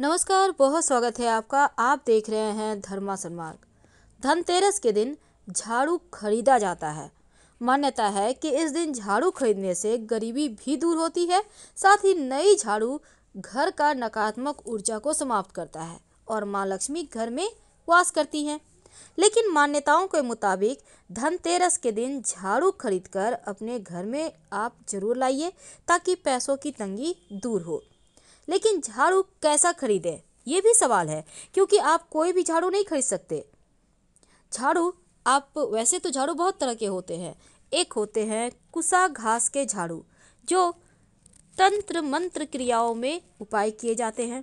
नमस्कार बहुत स्वागत है आपका आप देख रहे हैं धर्मा सन्मार्ग धनतेरस के दिन झाड़ू खरीदा जाता है मान्यता है कि इस दिन झाड़ू खरीदने से गरीबी भी दूर होती है साथ ही नई झाड़ू घर का नकारात्मक ऊर्जा को समाप्त करता है और माँ लक्ष्मी घर में वास करती हैं लेकिन मान्यताओं के मुताबिक धनतेरस के दिन झाड़ू खरीदकर अपने घर में आप जरूर लाइए ताकि पैसों की तंगी दूर हो लेकिन झाड़ू कैसा खरीदें ये भी सवाल है क्योंकि आप कोई भी झाड़ू नहीं खरीद सकते झाड़ू आप वैसे तो झाड़ू बहुत तरह के होते हैं एक होते हैं कुसा घास के झाड़ू जो तंत्र मंत्र क्रियाओं में उपाय किए जाते हैं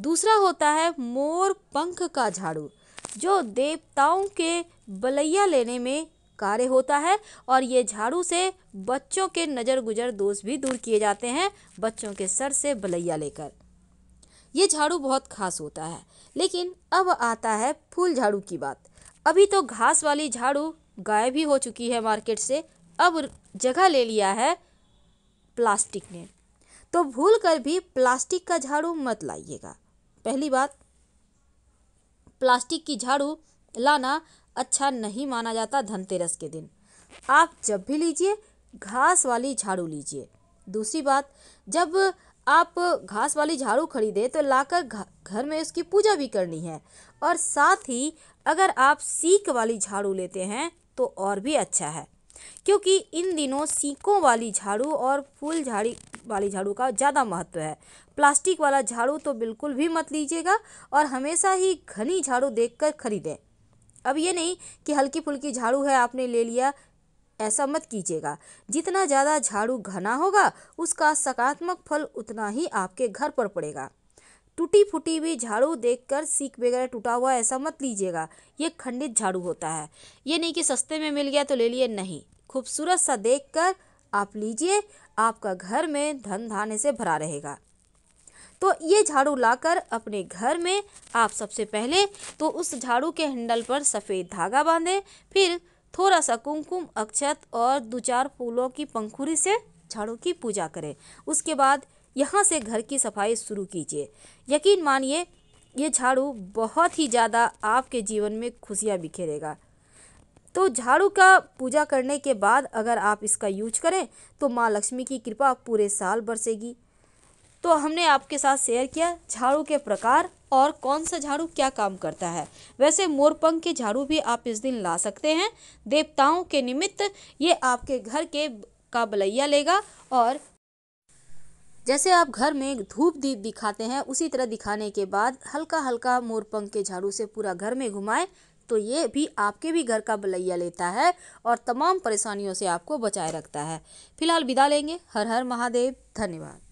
दूसरा होता है मोर पंख का झाड़ू जो देवताओं के बलैया लेने में कार्य होता है और ये झाड़ू से बच्चों के नज़र गुजर दोष भी दूर किए जाते हैं बच्चों के सर से बलैया लेकर ये झाड़ू बहुत खास होता है लेकिन अब आता है फूल झाड़ू की बात अभी तो घास वाली झाड़ू गायब ही हो चुकी है मार्केट से अब जगह ले लिया है प्लास्टिक ने तो भूल कर भी प्लास्टिक का झाड़ू मत लाइएगा पहली बात प्लास्टिक की झाड़ू लाना अच्छा नहीं माना जाता धनतेरस के दिन आप जब भी लीजिए घास वाली झाड़ू लीजिए दूसरी बात जब आप घास वाली झाड़ू खरीदें तो लाकर घर में उसकी पूजा भी करनी है और साथ ही अगर आप सीख वाली झाड़ू लेते हैं तो और भी अच्छा है क्योंकि इन दिनों सीकों वाली झाड़ू और फूल झाड़ी वाली झाड़ू का ज़्यादा महत्व है प्लास्टिक वाला झाड़ू तो बिल्कुल भी मत लीजिएगा और हमेशा ही घनी झाड़ू देखकर खरीदें अब ये नहीं कि हल्की फुल्की झाड़ू है आपने ले लिया ऐसा मत कीजिएगा जितना ज़्यादा झाड़ू घना होगा उसका सकारात्मक फल उतना ही आपके घर पर पड़ेगा टूटी फूटी हुई झाड़ू देखकर सीख वगैरह टूटा हुआ ऐसा मत लीजिएगा ये खंडित झाड़ू होता है ये नहीं कि सस्ते में मिल गया तो ले लिए नहीं खूबसूरत सा देखकर आप लीजिए आपका घर में धन धाने से भरा रहेगा तो ये झाड़ू लाकर अपने घर में आप सबसे पहले तो उस झाड़ू के हैंडल पर सफ़ेद धागा बांधें फिर थोड़ा सा कुमकुम अक्षत और दो चार फूलों की पंखुरी से झाड़ू की पूजा करें उसके बाद यहाँ से घर की सफाई शुरू कीजिए यकीन मानिए ये झाड़ू बहुत ही ज़्यादा आपके जीवन में खुशियाँ बिखेरेगा तो झाड़ू का पूजा करने के बाद अगर आप इसका यूज करें तो माँ लक्ष्मी की कृपा पूरे साल बरसेगी तो हमने आपके साथ शेयर किया झाड़ू के प्रकार और कौन सा झाड़ू क्या काम करता है वैसे मोरपंख के झाड़ू भी आप इस दिन ला सकते हैं देवताओं के निमित्त ये आपके घर के का बलैया लेगा और जैसे आप घर में धूप दीप दिखाते हैं उसी तरह दिखाने के बाद हल्का हल्का मोरपंख के झाड़ू से पूरा घर में घुमाएं तो ये भी आपके भी घर का बलैया लेता है और तमाम परेशानियों से आपको बचाए रखता है फिलहाल विदा लेंगे हर हर महादेव धन्यवाद